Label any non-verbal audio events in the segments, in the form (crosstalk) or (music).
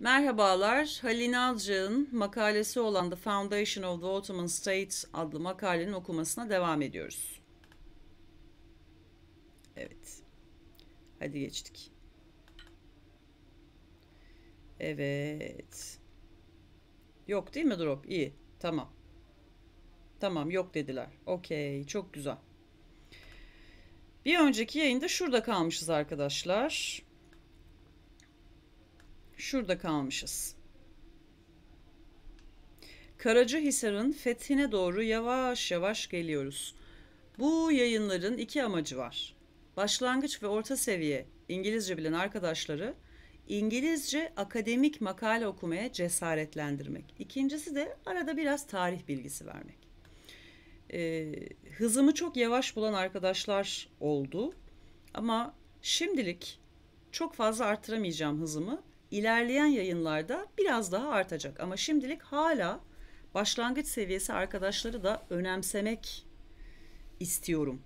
Merhabalar, Halil İnalcı'nın makalesi olan The Foundation of the Ottoman State adlı makalenin okumasına devam ediyoruz. Evet, hadi geçtik. Evet. Yok değil mi drop? İyi, tamam. Tamam, yok dediler. Okey, çok güzel. Bir önceki yayında şurada kalmışız arkadaşlar şurada kalmışız. Karacahisar'ın fethine doğru yavaş yavaş geliyoruz. Bu yayınların iki amacı var. Başlangıç ve orta seviye İngilizce bilen arkadaşları İngilizce akademik makale okumaya cesaretlendirmek. İkincisi de arada biraz tarih bilgisi vermek. Ee, hızımı çok yavaş bulan arkadaşlar oldu. Ama şimdilik çok fazla artıramayacağım hızımı ilerleyen yayınlarda biraz daha artacak ama şimdilik hala başlangıç seviyesi arkadaşları da önemsemek istiyorum.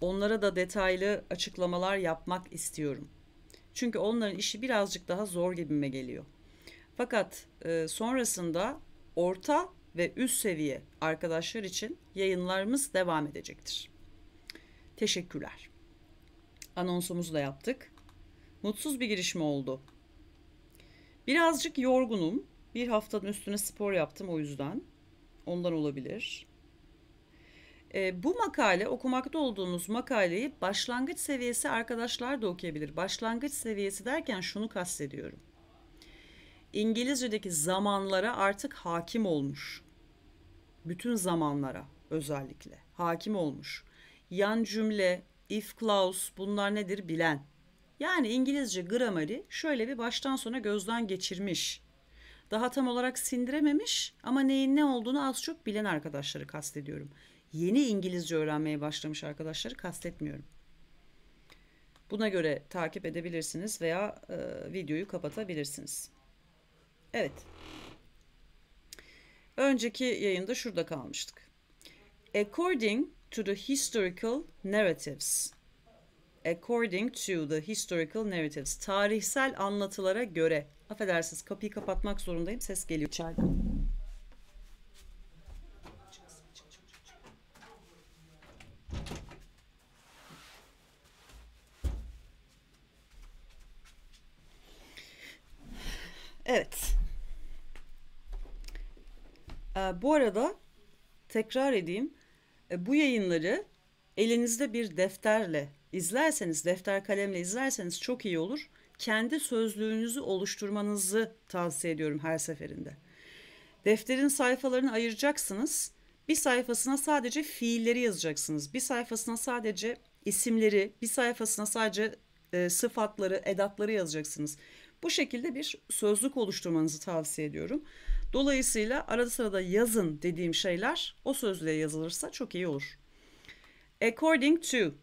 Onlara da detaylı açıklamalar yapmak istiyorum. Çünkü onların işi birazcık daha zor gibime geliyor. Fakat e, sonrasında orta ve üst seviye arkadaşlar için yayınlarımız devam edecektir. Teşekkürler. Anonsumuzu da yaptık. Mutsuz bir girişim oldu. Birazcık yorgunum. Bir haftanın üstüne spor yaptım o yüzden. Ondan olabilir. E, bu makale okumakta olduğunuz makaleyi başlangıç seviyesi arkadaşlar da okuyabilir. Başlangıç seviyesi derken şunu kastediyorum. İngilizce'deki zamanlara artık hakim olmuş. Bütün zamanlara özellikle hakim olmuş. Yan cümle, if clause bunlar nedir bilen. Yani İngilizce grameri şöyle bir baştan sona gözden geçirmiş. Daha tam olarak sindirememiş ama neyin ne olduğunu az çok bilen arkadaşları kastediyorum. Yeni İngilizce öğrenmeye başlamış arkadaşları kastetmiyorum. Buna göre takip edebilirsiniz veya e, videoyu kapatabilirsiniz. Evet. Önceki yayında şurada kalmıştık. According to the historical narratives according to the historical narratives. Tarihsel anlatılara göre. Affedersiniz kapıyı kapatmak zorundayım. Ses geliyor içeriden. Evet. Ee, bu arada tekrar edeyim. Ee, bu yayınları elinizde bir defterle izlerseniz, defter kalemle izlerseniz çok iyi olur. Kendi sözlüğünüzü oluşturmanızı tavsiye ediyorum her seferinde. Defterin sayfalarını ayıracaksınız. Bir sayfasına sadece fiilleri yazacaksınız. Bir sayfasına sadece isimleri, bir sayfasına sadece e, sıfatları, edatları yazacaksınız. Bu şekilde bir sözlük oluşturmanızı tavsiye ediyorum. Dolayısıyla arada sırada yazın dediğim şeyler o sözlüğe yazılırsa çok iyi olur. According to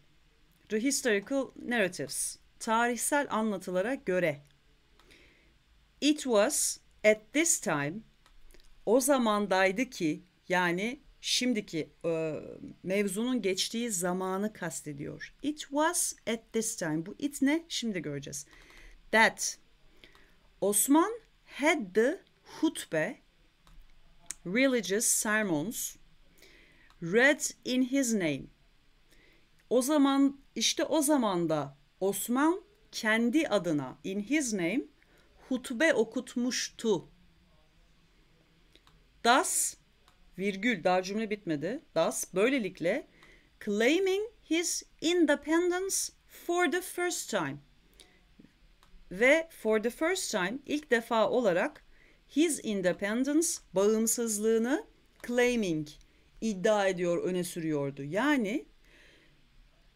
to historical narratives, tarihsel anlatılara göre. It was at this time, o zamandaydı ki yani şimdiki e, mevzunun geçtiği zamanı kastediyor. It was at this time. Bu it ne? Şimdi göreceğiz. That Osman had the hutbe religious sermons read in his name. O zaman işte o zaman da Osman kendi adına in his name hutbe okutmuştu. Das virgül daha cümle bitmedi. Das böylelikle claiming his independence for the first time ve for the first time ilk defa olarak his independence bağımsızlığını claiming iddia ediyor, öne sürüyordu. Yani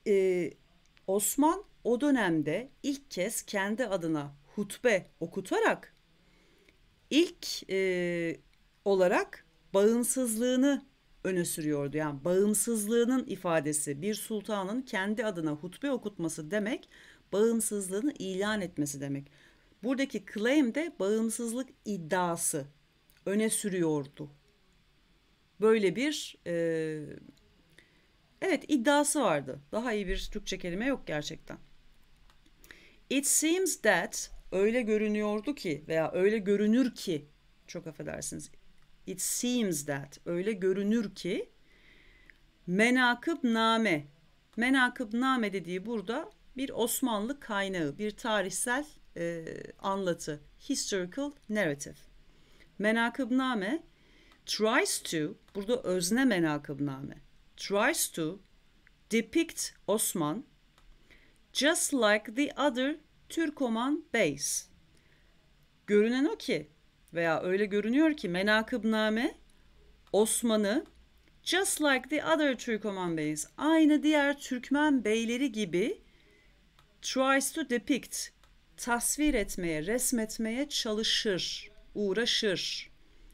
e, Osman o dönemde ilk kez kendi adına hutbe okutarak ilk e, olarak bağımsızlığını öne sürüyordu. Yani bağımsızlığının ifadesi bir sultanın kendi adına hutbe okutması demek bağımsızlığını ilan etmesi demek. Buradaki claim de bağımsızlık iddiası öne sürüyordu. Böyle bir e, Evet iddiası vardı. Daha iyi bir Türkçe kelime yok gerçekten. It seems that öyle görünüyordu ki veya öyle görünür ki çok affedersiniz. It seems that öyle görünür ki menakıb name. Menakıb name dediği burada bir Osmanlı kaynağı, bir tarihsel e, anlatı. Historical narrative. Menakıbname tries to, burada özne menakıbname tries to depict Osman just like the other Türkoman beys. Görünen o ki veya öyle görünüyor ki menakıbname Osman'ı just like the other Türkoman beys aynı diğer Türkmen beyleri gibi tries to depict tasvir etmeye, resmetmeye çalışır, uğraşır.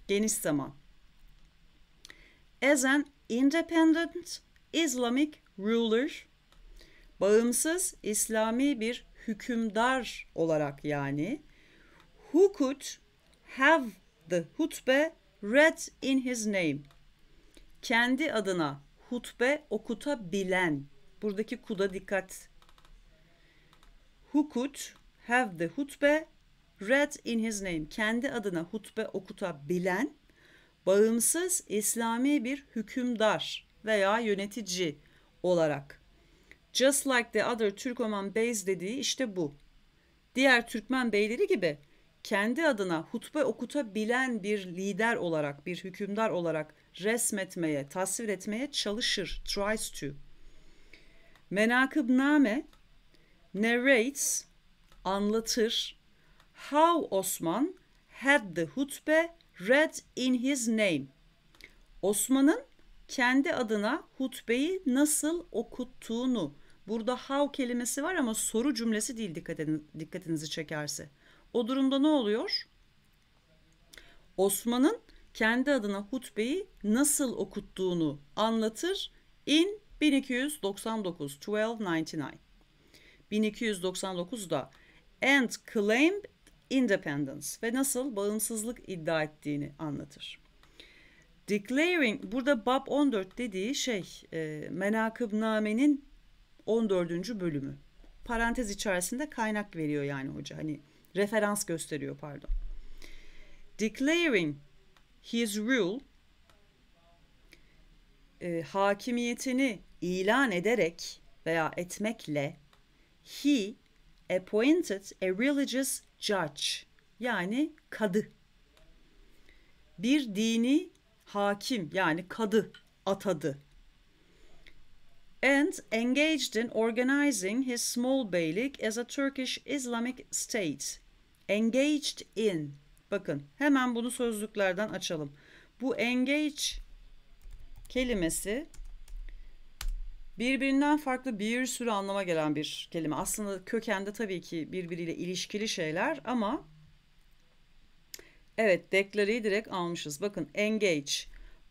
Geniş zaman. As an independent Islamic ruler bağımsız İslami bir hükümdar olarak yani who could have the hutbe read in his name kendi adına hutbe okutabilen buradaki kuda dikkat who could have the hutbe read in his name kendi adına hutbe okutabilen bağımsız İslami bir hükümdar veya yönetici olarak. Just like the other Turkoman beys dediği işte bu. Diğer Türkmen beyleri gibi kendi adına hutbe okutabilen bir lider olarak, bir hükümdar olarak resmetmeye, tasvir etmeye çalışır, tries to. Menakıbname narrates, anlatır, how Osman had the hutbe read in his name. Osman'ın kendi adına hutbeyi nasıl okuttuğunu. Burada how kelimesi var ama soru cümlesi değil dikkat edin, dikkatinizi çekerse. O durumda ne oluyor? Osman'ın kendi adına hutbeyi nasıl okuttuğunu anlatır in 1299 1299 1299'da and claim independence ve nasıl bağımsızlık iddia ettiğini anlatır. Declaring burada bab 14 dediği şey e, menakıbnamenin 14. bölümü. Parantez içerisinde kaynak veriyor yani hoca hani referans gösteriyor pardon. Declaring his rule e, hakimiyetini ilan ederek veya etmekle he appointed a religious judge yani kadı. Bir dini hakim yani kadı atadı. And engaged in organizing his small beylik as a Turkish Islamic state. Engaged in. Bakın hemen bunu sözlüklerden açalım. Bu engage kelimesi birbirinden farklı bir sürü anlama gelen bir kelime. Aslında kökende tabii ki birbiriyle ilişkili şeyler ama evet declare'yi direkt almışız. Bakın engage,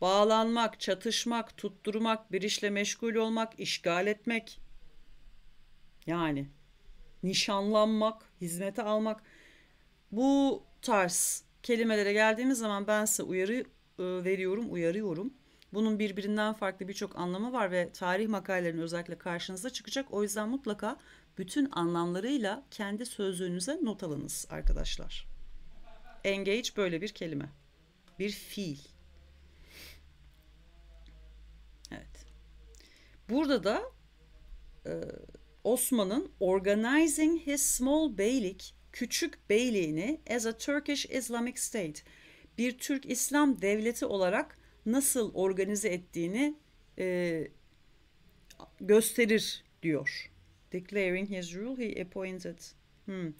bağlanmak, çatışmak, tutturmak, bir işle meşgul olmak, işgal etmek. Yani nişanlanmak, hizmete almak. Bu tarz kelimelere geldiğimiz zaman ben size uyarı ıı, veriyorum, uyarıyorum bunun birbirinden farklı birçok anlamı var ve tarih makalelerinin özellikle karşınıza çıkacak. O yüzden mutlaka bütün anlamlarıyla kendi sözlüğünüze not alınız arkadaşlar. Engage böyle bir kelime. Bir fiil. Evet. Burada da e, Osman'ın organizing his small beylik, küçük beyliğini as a Turkish Islamic State, bir Türk İslam devleti olarak nasıl organize ettiğini e, gösterir diyor. Declaring his rule he appointed. Hmm.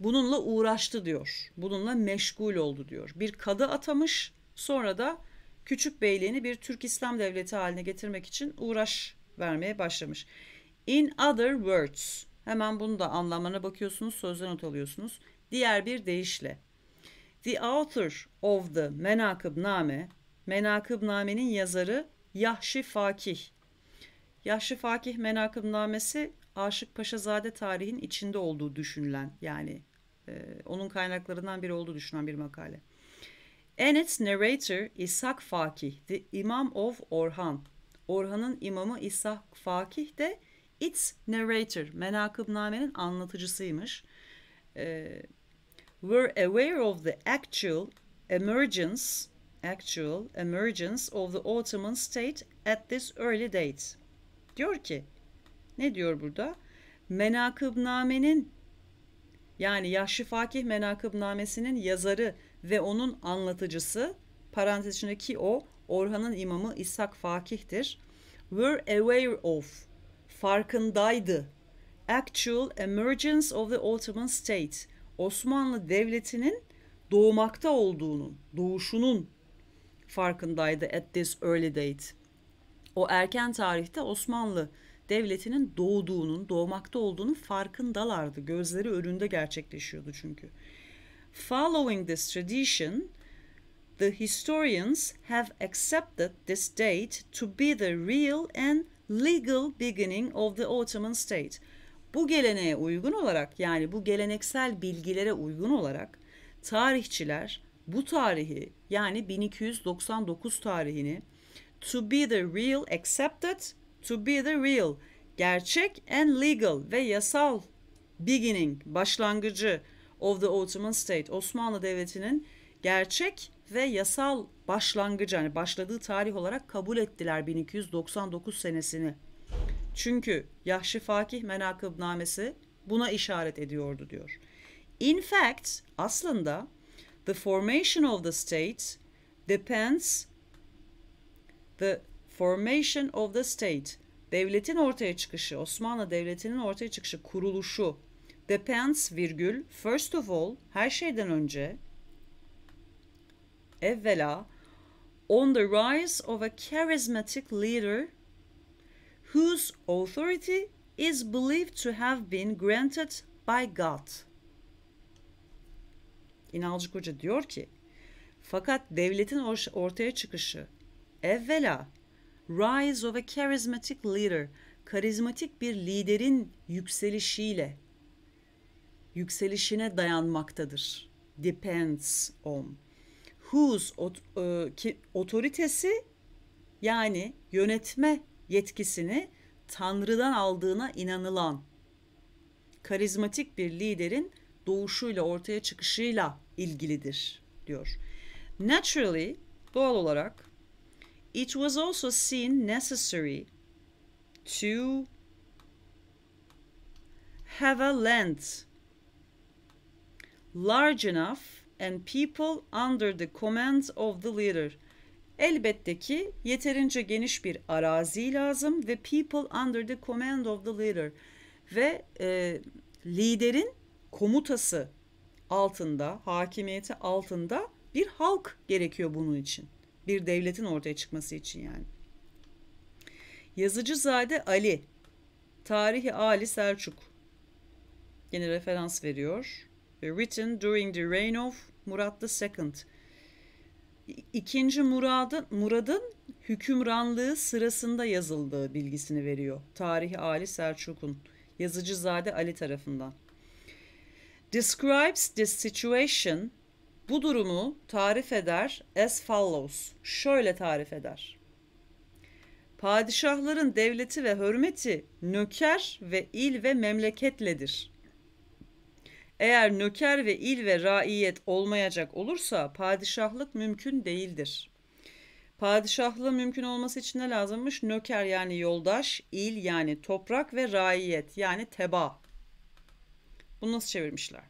Bununla uğraştı diyor. Bununla meşgul oldu diyor. Bir kadı atamış sonra da küçük beyliğini bir Türk İslam devleti haline getirmek için uğraş vermeye başlamış. In other words hemen bunu da anlamına bakıyorsunuz sözden not alıyorsunuz. Diğer bir deyişle. The author of the menakıbname Menakıbname'nin yazarı Yahşi Fakih. Yahşi Fakih Menakıbnamesi Aşık Paşazade tarihin içinde olduğu düşünülen yani e, onun kaynaklarından biri olduğu düşünen bir makale. And its narrator İshak Fakih, the Imam of Orhan. Orhan'ın imamı İshak Fakih de its narrator, menakıbnamenin anlatıcısıymış. E, were aware of the actual emergence actual emergence of the Ottoman state at this early date. Diyor ki ne diyor burada? Menakıbnamenin yani Yahşi Fakih Menakıbnamesi'nin yazarı ve onun anlatıcısı parantez içindeki o Orhan'ın imamı İshak Fakih'tir. Were aware of farkındaydı. Actual emergence of the Ottoman state Osmanlı Devleti'nin doğmakta olduğunun, doğuşunun farkındaydı at this early date. O erken tarihte Osmanlı devletinin doğduğunun, doğmakta olduğunun farkındalardı. Gözleri önünde gerçekleşiyordu çünkü. Following this tradition, the historians have accepted this date to be the real and legal beginning of the Ottoman state. Bu geleneğe uygun olarak yani bu geleneksel bilgilere uygun olarak tarihçiler bu tarihi yani 1299 tarihini to be the real accepted, to be the real gerçek and legal ve yasal beginning başlangıcı of the Ottoman State Osmanlı Devleti'nin gerçek ve yasal başlangıcı yani başladığı tarih olarak kabul ettiler 1299 senesini. Çünkü Yahşi Fakih menakıbnamesi buna işaret ediyordu diyor. In fact aslında The formation of the state depends the formation of the state devletin ortaya çıkışı, Osmanlı Devleti'nin ortaya çıkışı, kuruluşu depends virgül first of all her şeyden önce evvela on the rise of a charismatic leader whose authority is believed to have been granted by God. İnalcık Hoca diyor ki fakat devletin ortaya çıkışı evvela rise of a charismatic leader karizmatik bir liderin yükselişiyle yükselişine dayanmaktadır. Depends on whose ot- e, ki, otoritesi yani yönetme yetkisini Tanrı'dan aldığına inanılan karizmatik bir liderin doğuşuyla ortaya çıkışıyla ilgilidir diyor. Naturally, doğal olarak it was also seen necessary to have a land large enough and people under the command of the leader. Elbette ki yeterince geniş bir arazi lazım ve people under the command of the leader ve e, liderin komutası altında, hakimiyeti altında bir halk gerekiyor bunun için. Bir devletin ortaya çıkması için yani. Yazıcı Zade Ali, Tarihi Ali Selçuk. Yine referans veriyor. Written during the reign of Murat II. İkinci Murad'ın Murad'ın hükümranlığı sırasında yazıldığı bilgisini veriyor. Tarihi Ali Selçuk'un yazıcı Zade Ali tarafından. Describes this situation bu durumu tarif eder as follows. Şöyle tarif eder. Padişahların devleti ve hürmeti nöker ve il ve memleketledir. Eğer nöker ve il ve raiyet olmayacak olursa padişahlık mümkün değildir. Padişahlığın mümkün olması için ne lazımmış? Nöker yani yoldaş, il yani toprak ve raiyet yani teba bunu nasıl çevirmişler?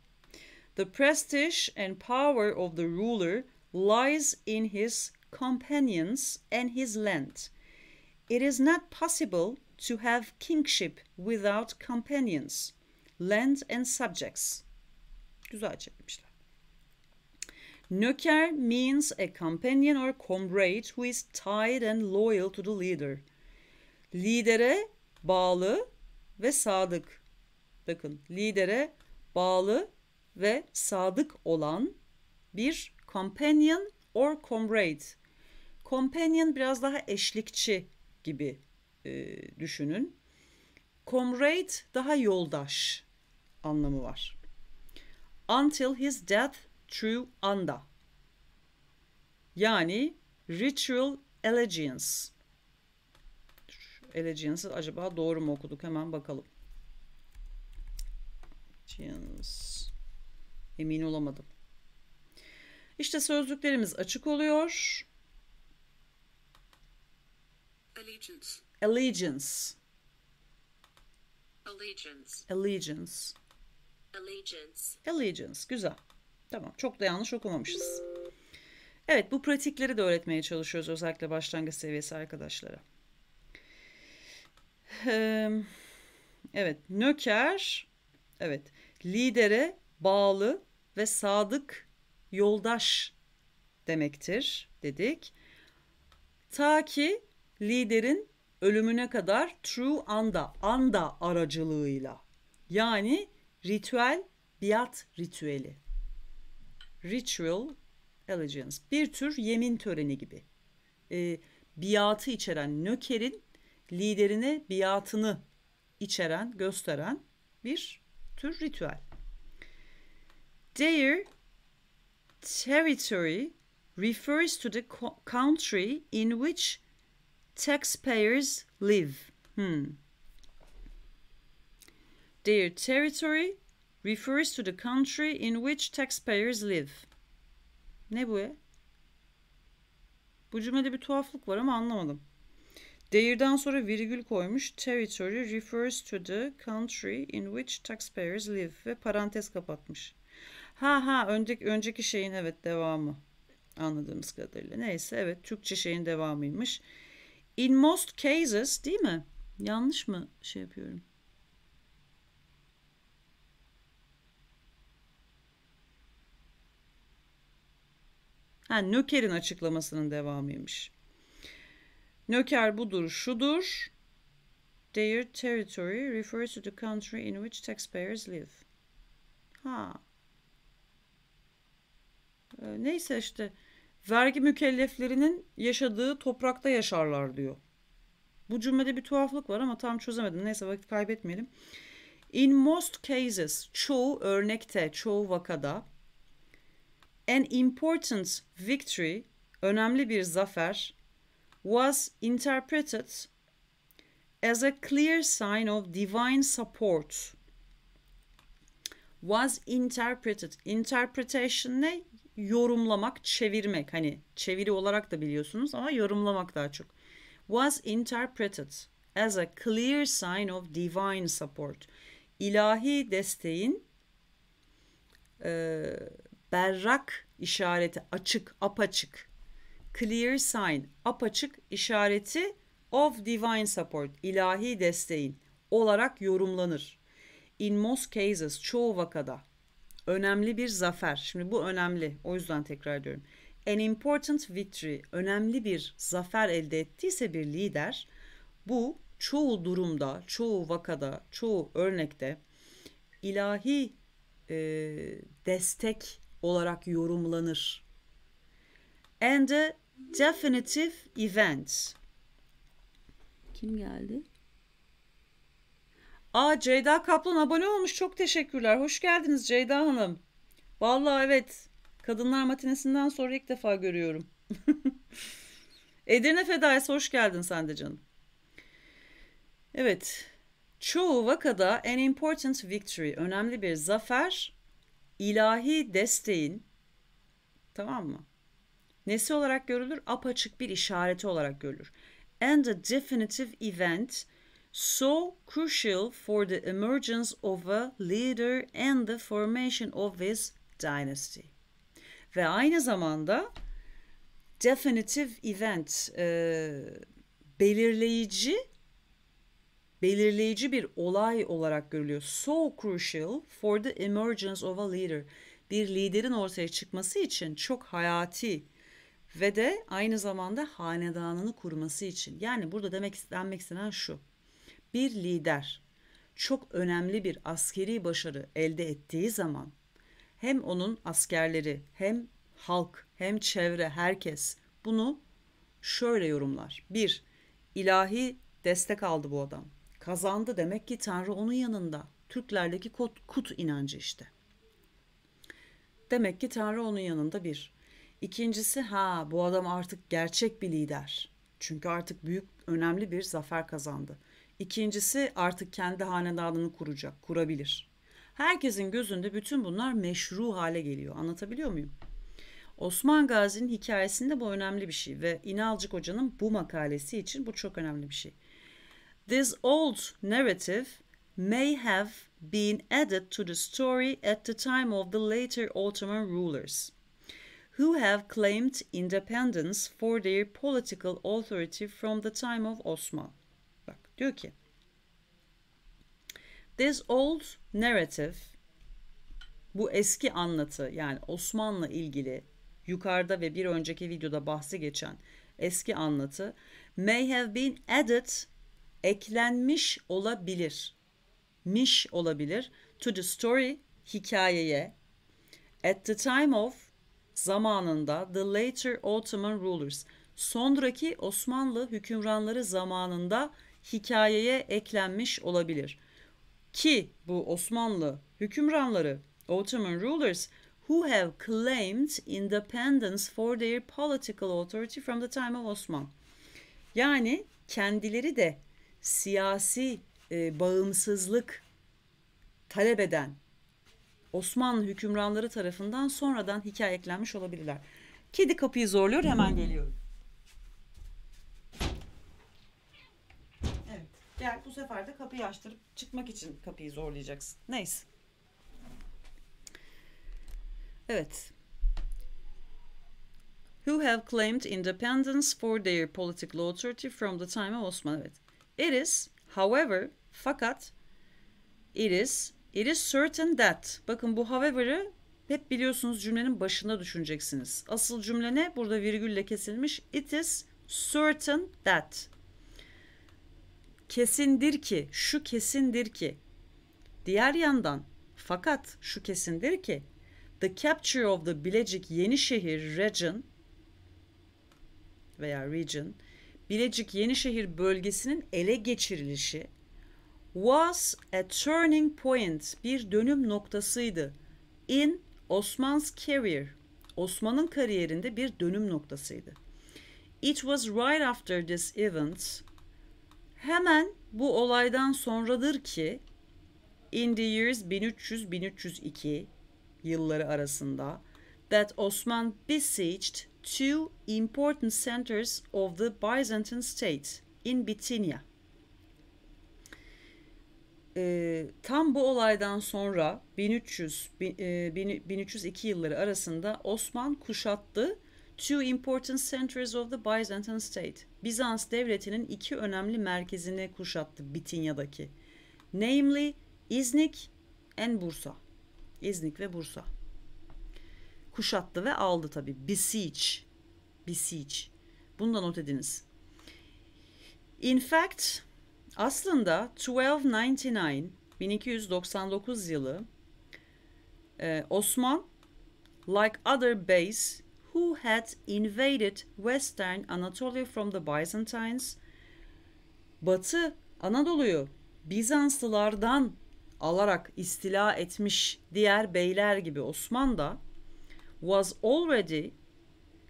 The prestige and power of the ruler lies in his companions and his land. It is not possible to have kingship without companions, land and subjects. Güzel çevirmişler. Nöker means a companion or comrade who is tied and loyal to the leader. Lidere bağlı ve sadık. Bakın lidere bağlı ve sadık olan bir companion or comrade. Companion biraz daha eşlikçi gibi e, düşünün. Comrade daha yoldaş anlamı var. Until his death true anda. Yani ritual allegiance. Allegiance acaba doğru mu okuduk hemen bakalım. Questions. Emin olamadım. İşte sözlüklerimiz açık oluyor. Allegiance. Allegiance. Allegiance. Allegiance. Allegiance. Allegiance. Güzel. Tamam. Çok da yanlış okumamışız. Evet bu pratikleri de öğretmeye çalışıyoruz özellikle başlangıç seviyesi arkadaşlara. Evet nöker. Evet lidere bağlı ve sadık yoldaş demektir dedik. Ta ki liderin ölümüne kadar true anda, anda aracılığıyla. Yani ritüel, biat ritüeli. Ritual allegiance. Bir tür yemin töreni gibi. E, biatı içeren nökerin liderine biatını içeren, gösteren bir tür ritüel. Their territory refers to the country in which taxpayers live. Hmm. Their territory refers to the country in which taxpayers live. Ne bu? Bu cümlede bir tuhaflık var ama anlamadım. Değirden sonra virgül koymuş. Territory refers to the country in which taxpayers live ve parantez kapatmış. Ha ha önceki, önceki şeyin evet devamı anladığımız kadarıyla. Neyse evet Türkçe şeyin devamıymış. In most cases değil mi? Yanlış mı şey yapıyorum? Ha, Nöker'in açıklamasının devamıymış. Nöker budur, şudur. Their territory refers to the country in which taxpayers live. Ha. Ee, neyse işte vergi mükelleflerinin yaşadığı toprakta yaşarlar diyor. Bu cümlede bir tuhaflık var ama tam çözemedim. Neyse vakit kaybetmeyelim. In most cases, çoğu örnekte, çoğu vakada an important victory, önemli bir zafer was interpreted as a clear sign of divine support. Was interpreted. Interpretation ne? Yorumlamak, çevirmek. Hani çeviri olarak da biliyorsunuz ama yorumlamak daha çok. Was interpreted as a clear sign of divine support. İlahi desteğin e, berrak işareti, açık, apaçık clear sign, apaçık işareti of divine support, ilahi desteğin olarak yorumlanır. In most cases, çoğu vakada önemli bir zafer. Şimdi bu önemli. O yüzden tekrar ediyorum. An important victory, önemli bir zafer elde ettiyse bir lider, bu çoğu durumda, çoğu vakada, çoğu örnekte ilahi e, destek olarak yorumlanır. And a Definitive events. Kim geldi? Aa Ceyda Kaplan abone olmuş. Çok teşekkürler. Hoş geldiniz Ceyda Hanım. Vallahi evet. Kadınlar matinesinden sonra ilk defa görüyorum. (laughs) Edirne Fedaisi hoş geldin sen de canım. Evet. Çoğu vakada an important victory, önemli bir zafer, ilahi desteğin, tamam mı? nesi olarak görülür? Apaçık bir işareti olarak görülür. And a definitive event so crucial for the emergence of a leader and the formation of his dynasty. Ve aynı zamanda definitive event e, belirleyici belirleyici bir olay olarak görülüyor. So crucial for the emergence of a leader. Bir liderin ortaya çıkması için çok hayati ve de aynı zamanda hanedanını kurması için. Yani burada demek istenmek istenen şu. Bir lider çok önemli bir askeri başarı elde ettiği zaman hem onun askerleri hem halk hem çevre herkes bunu şöyle yorumlar. Bir, ilahi destek aldı bu adam. Kazandı demek ki Tanrı onun yanında. Türklerdeki kut, kut inancı işte. Demek ki Tanrı onun yanında bir. İkincisi ha bu adam artık gerçek bir lider. Çünkü artık büyük önemli bir zafer kazandı. İkincisi artık kendi hanedanını kuracak, kurabilir. Herkesin gözünde bütün bunlar meşru hale geliyor. Anlatabiliyor muyum? Osman Gazi'nin hikayesinde bu önemli bir şey ve İnalcık Hoca'nın bu makalesi için bu çok önemli bir şey. This old narrative may have been added to the story at the time of the later Ottoman rulers who have claimed independence for their political authority from the time of Osman. Bak diyor ki This old narrative bu eski anlatı yani Osmanlı ilgili yukarıda ve bir önceki videoda bahsi geçen eski anlatı may have been added eklenmiş olabilir. Miş olabilir to the story hikayeye at the time of zamanında the later Ottoman rulers sonraki Osmanlı hükümranları zamanında hikayeye eklenmiş olabilir. Ki bu Osmanlı hükümranları Ottoman rulers who have claimed independence for their political authority from the time of Osman. Yani kendileri de siyasi e, bağımsızlık talep eden Osmanlı hükümranları tarafından sonradan hikaye eklenmiş olabilirler. Kedi kapıyı zorluyor hemen geliyorum. Evet. Gel bu sefer de kapıyı açtırıp çıkmak için kapıyı zorlayacaksın. Neyse. Evet. Who have claimed independence for their political authority from the time of Osman. Evet. It is, however, fakat it is It is certain that. Bakın bu however'ı hep biliyorsunuz cümlenin başında düşüneceksiniz. Asıl cümle ne? Burada virgülle kesilmiş. It is certain that. Kesindir ki, şu kesindir ki. Diğer yandan fakat şu kesindir ki the capture of the Bilecik Yenişehir region veya region Bilecik Yenişehir bölgesinin ele geçirilişi was a turning point bir dönüm noktasıydı. In Osman's career Osman'ın kariyerinde bir dönüm noktasıydı. It was right after this event hemen bu olaydan sonradır ki in the years 1300-1302 yılları arasında that Osman besieged two important centers of the Byzantine state in Bithynia e, tam bu olaydan sonra 1300 bin, e, 1302 yılları arasında Osman kuşattı Two Important Centers of the Byzantine State. Bizans devletinin iki önemli merkezini kuşattı Bitinya'daki. Namely İznik and Bursa. İznik ve Bursa. Kuşattı ve aldı tabi. Besiege. Besiege. Bunu da not ediniz. In fact, aslında 1299 1299 yılı e, Osman like other beys who had invaded western Anatolia from the Byzantines Batı Anadolu'yu Bizanslılardan alarak istila etmiş diğer beyler gibi Osman da was already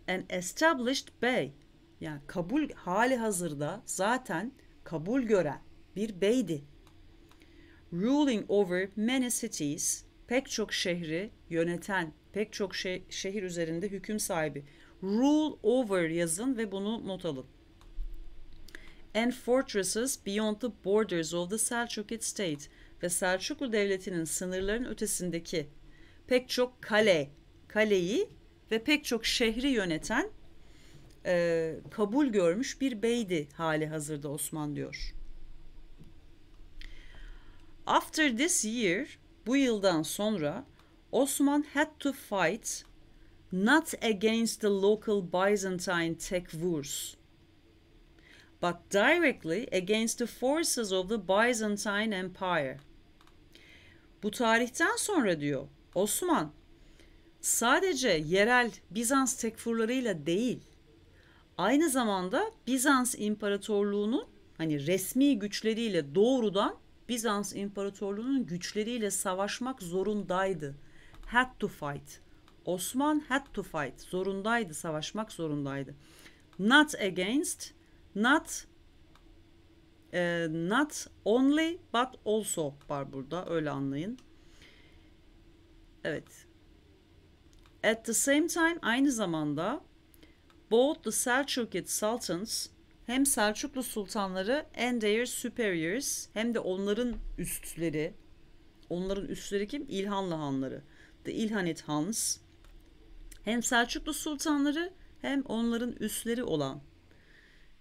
an established bey. Yani kabul hali hazırda zaten kabul gören bir beydi. Ruling over many cities, pek çok şehri yöneten, pek çok şe- şehir üzerinde hüküm sahibi. Rule over yazın ve bunu not alın. And fortresses beyond the borders of the Seljukid state ve Selçuklu devletinin sınırların ötesindeki pek çok kale, kaleyi ve pek çok şehri yöneten e, kabul görmüş bir beydi hali hazırda Osman diyor. After this year, bu yıldan sonra Osman had to fight not against the local Byzantine tekvurs, but directly against the forces of the Byzantine Empire. Bu tarihten sonra diyor Osman sadece yerel Bizans tekfurlarıyla değil Aynı zamanda Bizans İmparatorluğu'nun hani resmi güçleriyle doğrudan Bizans İmparatorluğu'nun güçleriyle savaşmak zorundaydı. Had to fight. Osman had to fight. Zorundaydı, savaşmak zorundaydı. Not against, not e, not only but also var burada öyle anlayın. Evet. At the same time aynı zamanda both the Selçukid sultans hem Selçuklu sultanları and their superiors hem de onların üstleri onların üstleri kim? İlhanlı hanları. The İlhanid Hans. Hem Selçuklu sultanları hem onların üstleri olan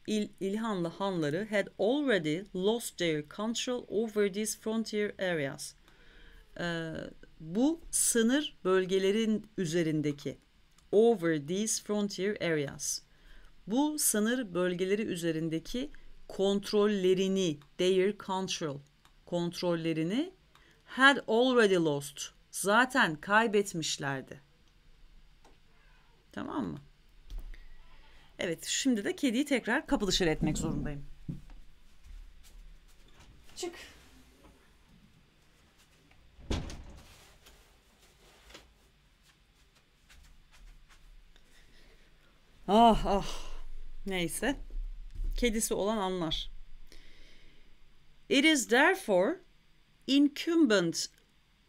İl İlhanlı hanları had already lost their control over these frontier areas. Ee, bu sınır bölgelerin üzerindeki over these frontier areas. Bu sınır bölgeleri üzerindeki kontrollerini, their control, kontrollerini had already lost. Zaten kaybetmişlerdi. Tamam mı? Evet, şimdi de kediyi tekrar kapı dışarı etmek zorundayım. Çık. Ah ah. Neyse. Kedisi olan anlar. It is therefore incumbent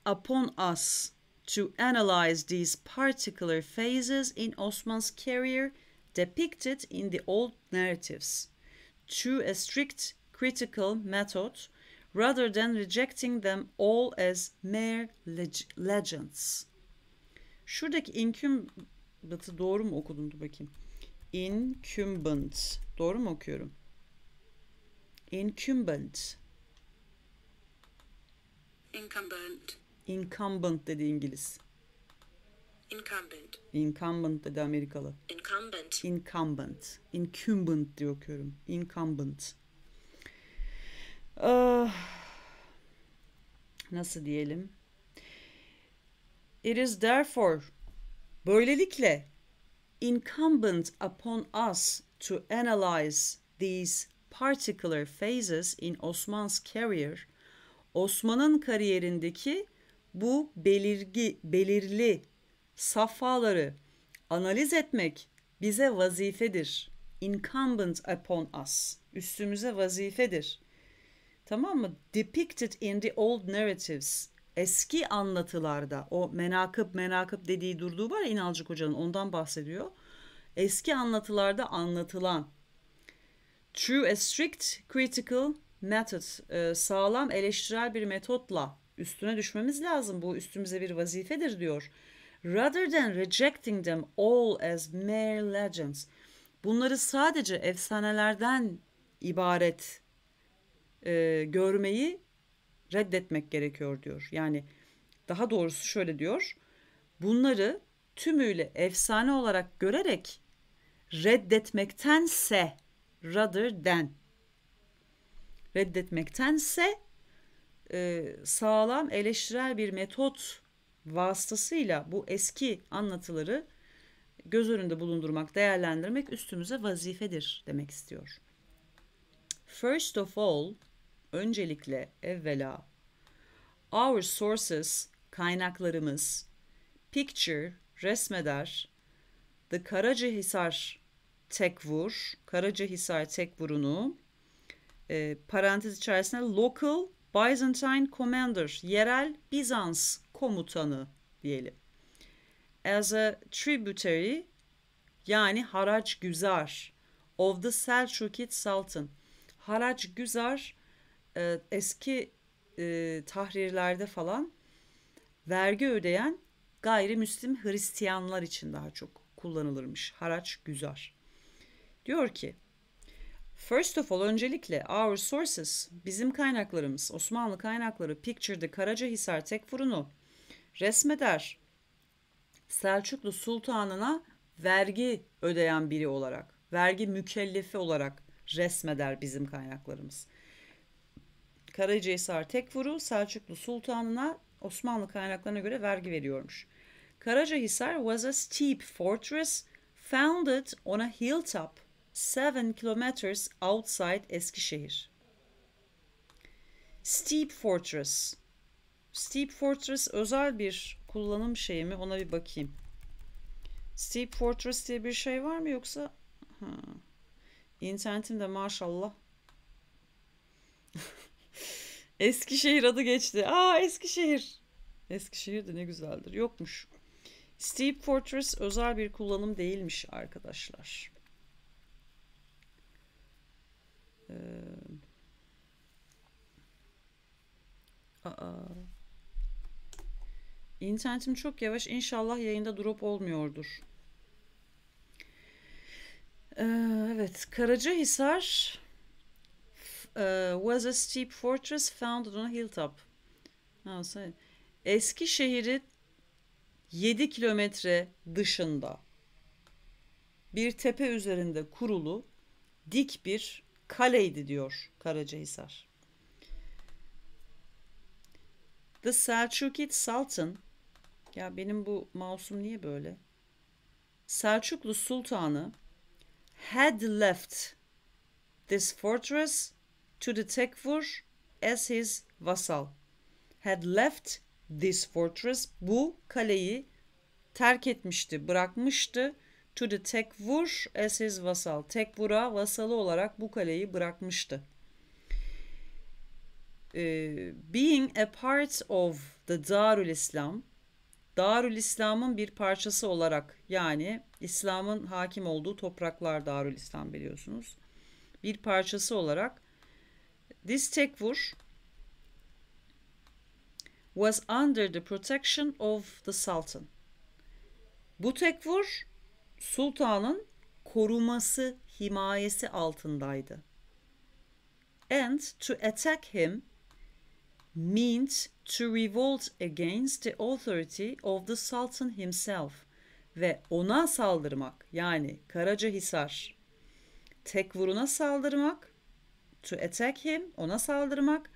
upon us to analyze these particular phases in Osman's career depicted in the old narratives through a strict critical method rather than rejecting them all as mere leg legends. Şuradaki incumbent'ı doğru mu okudum? Dur bakayım incumbent. Doğru mu okuyorum? Incumbent. Incumbent. Incumbent dedi İngiliz. Incumbent. Incumbent dedi Amerikalı. Incumbent. Incumbent. Incumbent diye okuyorum. Incumbent. Uh, nasıl diyelim? It is therefore. Böylelikle incumbent upon us to analyze these particular phases in Osman's career, Osman'ın kariyerindeki bu belirgi, belirli safhaları analiz etmek bize vazifedir. Incumbent upon us. Üstümüze vazifedir. Tamam mı? Depicted in the old narratives eski anlatılarda o menakıp menakıp dediği durduğu var ya İnalcık Hoca'nın ondan bahsediyor. Eski anlatılarda anlatılan true, a strict critical method e, sağlam eleştirel bir metotla üstüne düşmemiz lazım. Bu üstümüze bir vazifedir diyor. Rather than rejecting them all as mere legends. Bunları sadece efsanelerden ibaret e, görmeyi reddetmek gerekiyor diyor. Yani daha doğrusu şöyle diyor. Bunları tümüyle efsane olarak görerek reddetmektense rather than reddetmektense e, sağlam eleştirel bir metot vasıtasıyla bu eski anlatıları göz önünde bulundurmak, değerlendirmek üstümüze vazifedir demek istiyor. First of all, öncelikle evvela our sources kaynaklarımız picture resmeder the Karacahisar Tekvur Karacahisar Tekvur'unu e, parantez içerisinde local Byzantine commander yerel Bizans komutanı diyelim as a tributary yani haraç güzar of the Selçukit Sultan. Haraç güzar e, eski e, tahrirlerde falan vergi ödeyen gayrimüslim Hristiyanlar için daha çok kullanılırmış. Haraç güzar. Diyor ki First of all öncelikle our sources bizim kaynaklarımız Osmanlı kaynakları picture'da Karacahisar Tekfurunu resmeder Selçuklu Sultanına vergi ödeyen biri olarak vergi mükellefi olarak resmeder bizim kaynaklarımız. Karacahisar Tekfuru Selçuklu Sultanına Osmanlı kaynaklarına göre vergi veriyormuş. Karacahisar was a steep fortress founded on a hilltop 7 kilometers outside Eskişehir. Steep Fortress. Steep Fortress özel bir kullanım şeyi mi? Ona bir bakayım. Steep Fortress diye bir şey var mı yoksa? Ha. Hmm. İnternetim de maşallah. (laughs) Eskişehir adı geçti. Aa Eskişehir. Eskişehir de ne güzeldir. Yokmuş. Steep Fortress özel bir kullanım değilmiş arkadaşlar. Ee, aa. İnternetim çok yavaş. İnşallah yayında drop olmuyordur. Ee, evet. Karacahisar uh, was a steep fortress founded on a hilltop. Ha, eski şehri 7 kilometre dışında bir tepe üzerinde kurulu dik bir kaleydi diyor Karacahisar. The Selçukid Sultan ya benim bu mouse'um niye böyle? Selçuklu Sultanı had left this fortress to the Tekfur as his vassal had left this fortress bu kaleyi terk etmişti, bırakmıştı. To the Tekvur as his vassal. Tekvur'a vasalı olarak bu kaleyi bırakmıştı. Ee, being a part of the Darul Islam Darul İslam'ın bir parçası olarak yani İslam'ın hakim olduğu topraklar Darul İslam biliyorsunuz. Bir parçası olarak This tek vur was under the protection of the sultan. Bu tekvur sultanın koruması, himayesi altındaydı. And to attack him means to revolt against the authority of the sultan himself ve ona saldırmak yani Karacahisar tekvuruna saldırmak to attack him, ona saldırmak.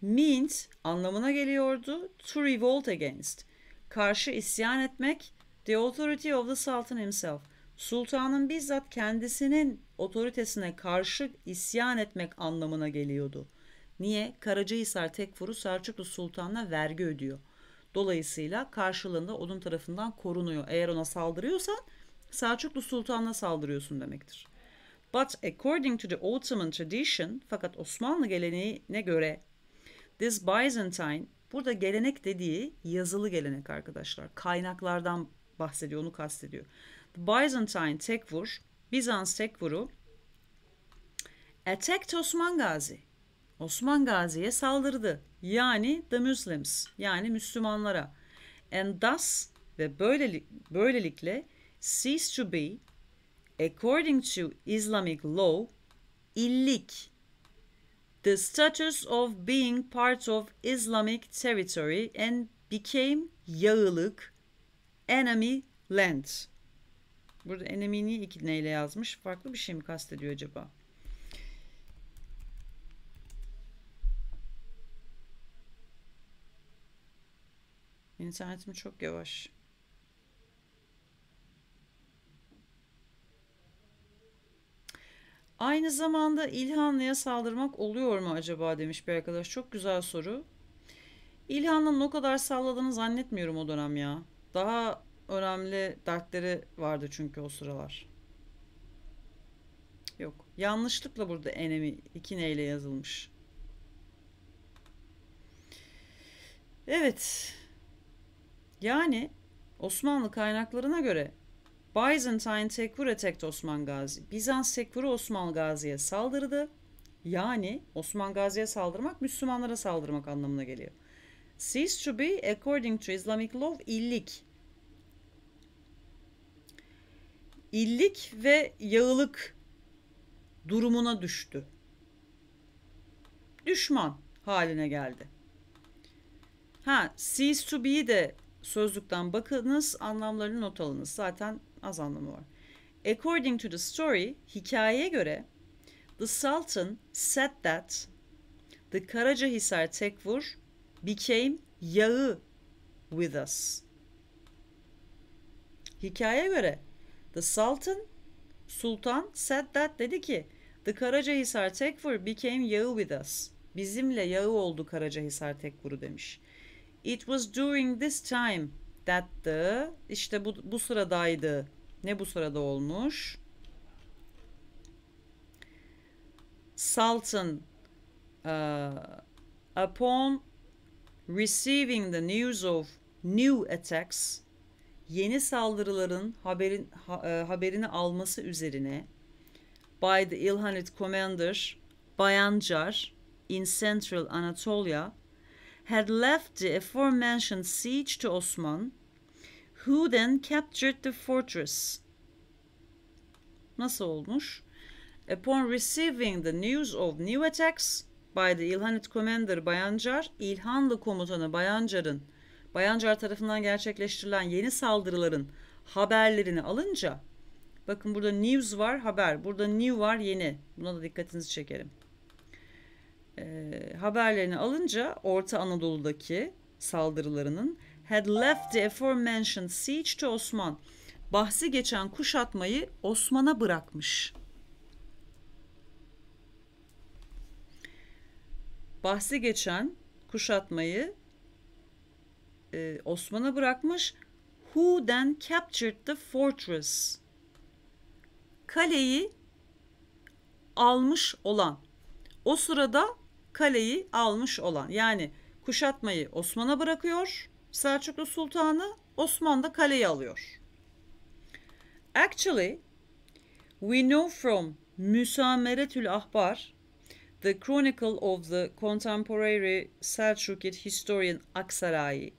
Means anlamına geliyordu. To revolt against, karşı isyan etmek. The authority of the sultan himself, sultanın bizzat kendisinin otoritesine karşı isyan etmek anlamına geliyordu. Niye? Karacahisar Tekfur'u Selçuklu Sultan'la vergi ödüyor. Dolayısıyla karşılığında onun tarafından korunuyor. Eğer ona saldırıyorsan Selçuklu Sultan'la saldırıyorsun demektir. But according to the Ottoman tradition, fakat Osmanlı geleneğine göre this Byzantine, burada gelenek dediği yazılı gelenek arkadaşlar. Kaynaklardan bahsediyor, onu kastediyor. The Byzantine tekvur, Bizans tekvuru attacked Osman Gazi. Osman Gazi'ye saldırdı. Yani the Muslims, yani Müslümanlara. And thus ve böylelik, böylelikle cease to be According to Islamic law, illik, the status of being part of Islamic territory and became yağılık, enemy land. Burada enemy'ni iki neyle yazmış? Farklı bir şey mi kastediyor acaba? İnternetim çok yavaş. Aynı zamanda İlhanlı'ya saldırmak oluyor mu acaba demiş bir arkadaş. Çok güzel soru. İlhan'ın o kadar salladığını zannetmiyorum o dönem ya. Daha önemli dertleri vardı çünkü o sıralar. Yok. Yanlışlıkla burada enemi iki neyle yazılmış. Evet. Yani Osmanlı kaynaklarına göre Byzantine Tekfur Tekte Osman Gazi. Bizans Tekfur'u Osman Gazi'ye saldırdı. Yani Osman Gazi'ye saldırmak Müslümanlara saldırmak anlamına geliyor. Cease to be according to Islamic law illik. İllik ve yağılık durumuna düştü. Düşman haline geldi. Ha, cease to be'yi de sözlükten bakınız, anlamlarını not alınız. Zaten az anlamı var. According to the story, hikayeye göre the sultan said that the Karacahisar tekvur became yağı with us. Hikayeye göre the sultan sultan said that dedi ki the Karacahisar tekvur became yağı with us. Bizimle yağı oldu Karacahisar tekvuru demiş. It was during this time that the işte bu, bu sıradaydı. Ne bu sırada olmuş? Sultan uh, e, upon receiving the news of new attacks yeni saldırıların haberin ha, e, haberini alması üzerine by the Ilhanid commander Bayancar in Central Anatolia had left the aforementioned siege to Osman, who then captured the fortress. Nasıl olmuş? Upon receiving the news of new attacks by the İlhanit commander Bayancar, İlhanlı komutanı Bayancar'ın, Bayancar tarafından gerçekleştirilen yeni saldırıların haberlerini alınca, bakın burada news var haber, burada new var yeni, buna da dikkatinizi çekerim e, haberlerini alınca Orta Anadolu'daki saldırılarının had left the aforementioned siege to Osman. Bahsi geçen kuşatmayı Osman'a bırakmış. Bahsi geçen kuşatmayı e, Osman'a bırakmış. Who then captured the fortress? Kaleyi almış olan. O sırada kaleyi almış olan yani kuşatmayı Osman'a bırakıyor. Selçuklu Sultanı Osman da kaleyi alıyor. Actually, we know from Müsameretül Ahbar, the chronicle of the contemporary Selçukid historian Aksaray,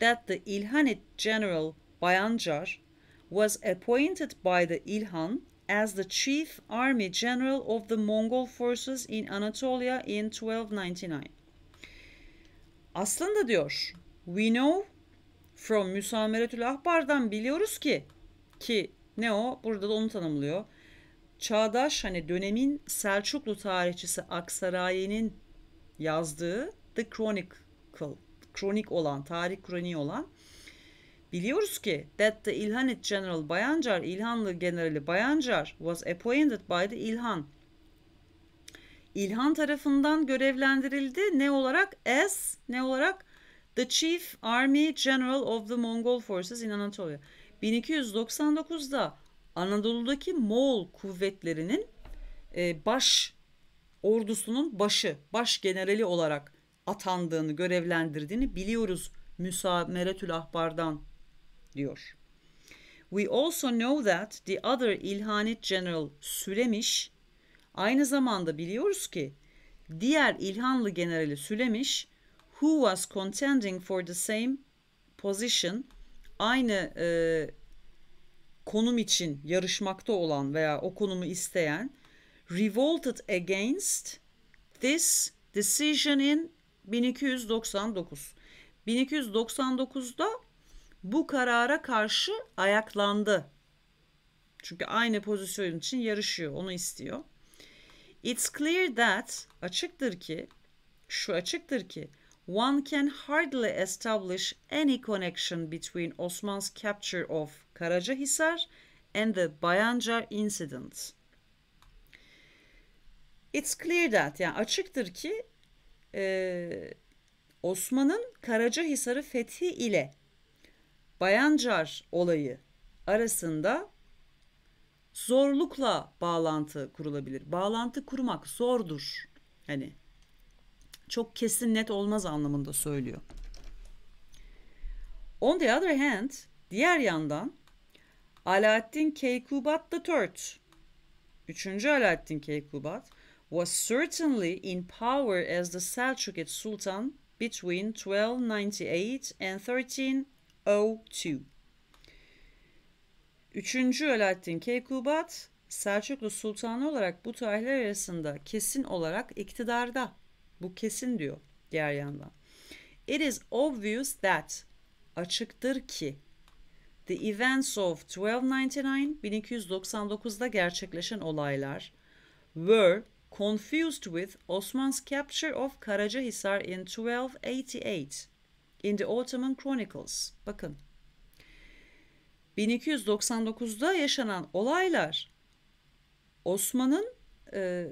that the Ilhanid general Bayancar was appointed by the Ilhan as the chief army general of the Mongol forces in Anatolia in 1299. Aslında diyor we know from Müsameretül Ahbar'dan biliyoruz ki ki ne o burada da onu tanımlıyor. Çağdaş hani dönemin Selçuklu tarihçisi Aksaraye'nin yazdığı The Chronicle, kronik olan, tarih kroniği olan Biliyoruz ki that the Ilhanid General Bayancar, İlhanlı Generali Bayancar was appointed by the İlhan. İlhan tarafından görevlendirildi ne olarak? As ne olarak? The Chief Army General of the Mongol Forces in Anatolia. 1299'da Anadolu'daki Moğol kuvvetlerinin e, baş ordusunun başı, baş generali olarak atandığını, görevlendirdiğini biliyoruz Müsa Meretül Ahbar'dan diyor. We also know that the other İlhanit General Sülemiş aynı zamanda biliyoruz ki diğer İlhanlı generali Sülemiş who was contending for the same position aynı e, konum için yarışmakta olan veya o konumu isteyen revolted against this decision in 1299. 1299'da bu karara karşı ayaklandı. Çünkü aynı pozisyon için yarışıyor, onu istiyor. It's clear that açıktır ki şu açıktır ki one can hardly establish any connection between Osman's capture of Karacahisar and the Bayancar incident. It's clear that yani açıktır ki e, Osman'ın Karacahisar'ı fethi ile Bayancar olayı arasında zorlukla bağlantı kurulabilir. Bağlantı kurmak zordur. Hani çok kesin net olmaz anlamında söylüyor. On the other hand, diğer yandan Alaaddin Keykubat the Third, 3. Alaaddin Keykubat was certainly in power as the Selçukid Sultan between 1298 and 13 o2. Üçüncü Alaaddin Keykubat Selçuklu Sultanı olarak bu tarihler arasında kesin olarak iktidarda. Bu kesin diyor diğer yandan. It is obvious that açıktır ki the events of 1299 1299'da gerçekleşen olaylar were confused with Osman's capture of Karacahisar in 1288 in the Ottoman Chronicles. Bakın 1299'da yaşanan olaylar Osman'ın e,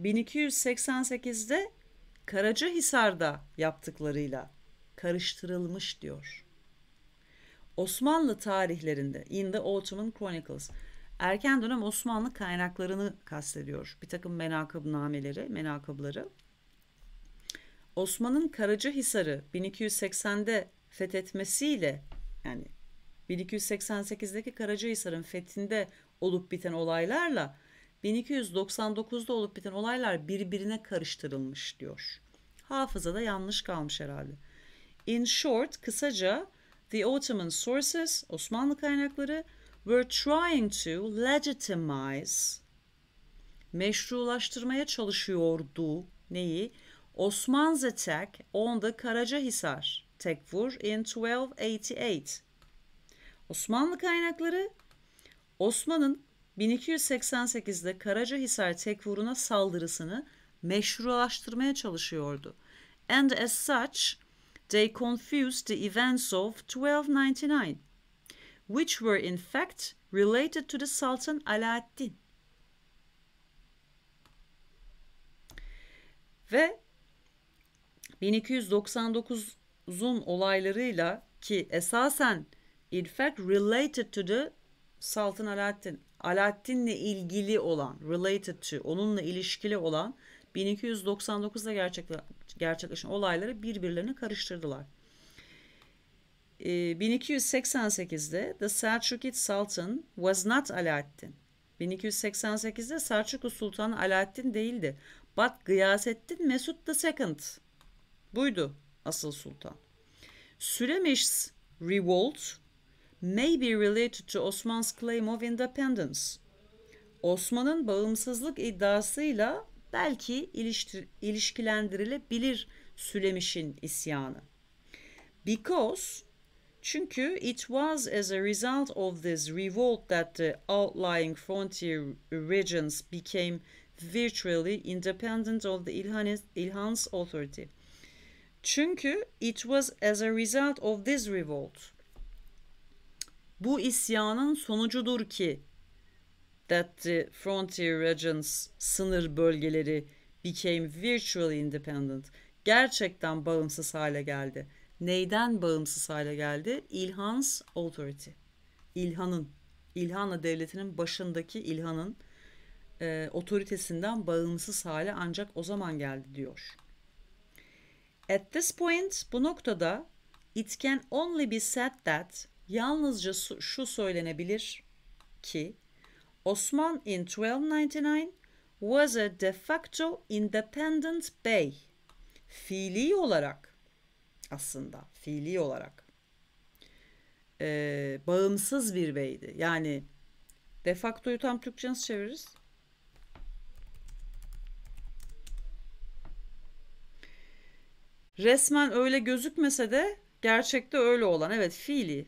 1288'de Karacahisar'da yaptıklarıyla karıştırılmış diyor. Osmanlı tarihlerinde in the Ottoman Chronicles erken dönem Osmanlı kaynaklarını kastediyor. Bir takım menakıb nameleri, menakıbları. Osman'ın Karacahisar'ı 1280'de fethetmesiyle yani 1288'deki Karacahisar'ın fethinde olup biten olaylarla 1299'da olup biten olaylar birbirine karıştırılmış diyor. Hafızada yanlış kalmış herhalde. In short, kısaca the Ottoman sources, Osmanlı kaynakları were trying to legitimize meşrulaştırmaya çalışıyordu neyi? Osman's attack on the Karacahisar Tekfur in 1288. Osmanlı kaynakları Osman'ın 1288'de Karacahisar Tekfur'una saldırısını meşrulaştırmaya çalışıyordu. And as such, they confused the events of 1299, which were in fact related to the Sultan Alaaddin. Ve 1299'un olaylarıyla ki esasen in fact related to the Sultan Alaaddin Alaaddin'le ilgili olan related to onunla ilişkili olan 1299'da gerçekleşen olayları birbirlerine karıştırdılar. 1288'de ee, The Selçukid Sultan was not Alaaddin. 1288'de Selçuklu Sultan Alaaddin değildi. But Gıyasettin Mesut II Buydu asıl sultan. Sülemiş revolt may be related to Osman's claim of independence. Osman'ın bağımsızlık iddiasıyla belki ilişkilendirilebilir Sülemiş'in isyanı. Because çünkü it was as a result of this revolt that the outlying frontier regions became virtually independent of the İlhan's, İlhan's authority. Çünkü it was as a result of this revolt. Bu isyanın sonucudur ki that the frontier regions sınır bölgeleri became virtually independent. Gerçekten bağımsız hale geldi. Neyden bağımsız hale geldi? İlhan's authority. İlhan'ın, İlhan'la devletinin başındaki İlhan'ın e, otoritesinden bağımsız hale ancak o zaman geldi diyor. At this point bu noktada it can only be said that yalnızca şu söylenebilir ki Osman in 1299 was a de facto independent bey. Fiili olarak aslında fiili olarak e, bağımsız bir beydi. Yani de facto'yu tam Türkçe nasıl çeviririz? Resmen öyle gözükmese de gerçekte öyle olan evet fiili